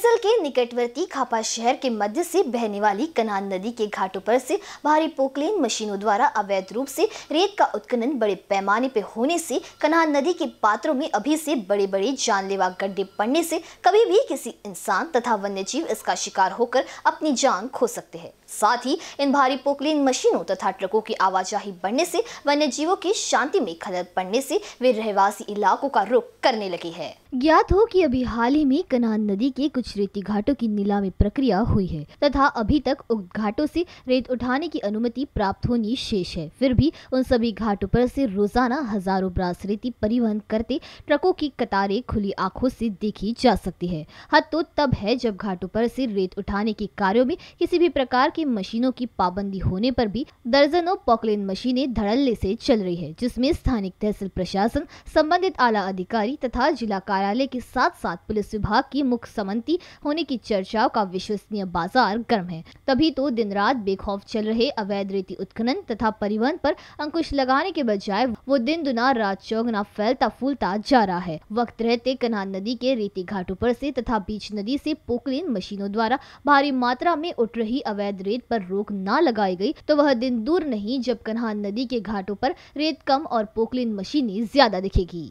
सिसल के निकटवर्ती खापा शहर के मध्य से बहने वाली कनान नदी के घाटों पर से भारी पोकलेन मशीनों द्वारा अवैध रूप से रेत का उत्खनन बड़े पैमाने पर होने से कनान नदी के पात्रों में अभी से बड़े बड़े जानलेवा गड्ढे पड़ने से कभी भी किसी इंसान तथा वन्यजीव इसका शिकार होकर अपनी जान खो सकते हैं साथ ही इन भारी पोकलीन मशीनों तथा ट्रकों की आवाजाही बढ़ने से वन्य जीवों की शांति में खलल पड़ने से वे रहवासी इलाकों का रुख करने लगी है ज्ञात हो कि अभी हाल ही में कनान नदी के कुछ रेती घाटों की नीलामी प्रक्रिया हुई है तथा अभी तक उक्त घाटों से रेत उठाने की अनुमति प्राप्त होनी शेष है फिर भी उन सभी घाटों पर से रोजाना हजारों ब्रास रेती परिवहन करते ट्रकों की कतारें खुली आंखों से देखी जा सकती है हद तो तब है जब घाटों पर से रेत उठाने के कार्यो में किसी भी प्रकार की की मशीनों की पाबंदी होने पर भी दर्जनों पॉकलेन मशीनें धड़ल्ले से चल रही है जिसमें स्थानिक तहसील प्रशासन संबंधित आला अधिकारी तथा जिला कार्यालय के साथ साथ पुलिस विभाग की मुख्य समन्ति होने की चर्चाओं का विश्वसनीय बाजार गर्म है तभी तो दिन रात बेखौफ चल रहे अवैध रेती उत्खनन तथा परिवहन पर अंकुश लगाने के बजाय वो दिन दुना रात चौगना फैलता फूलता जा रहा है वक्त रहते कन्हान नदी के रेती घाटों पर से तथा बीच नदी से पोकलेन मशीनों द्वारा भारी मात्रा में उठ रही अवैध रेत पर रोक न लगाई गई तो वह दिन दूर नहीं जब कन्हान नदी के घाटों पर रेत कम और पोकलिन मशीनें ज्यादा दिखेगी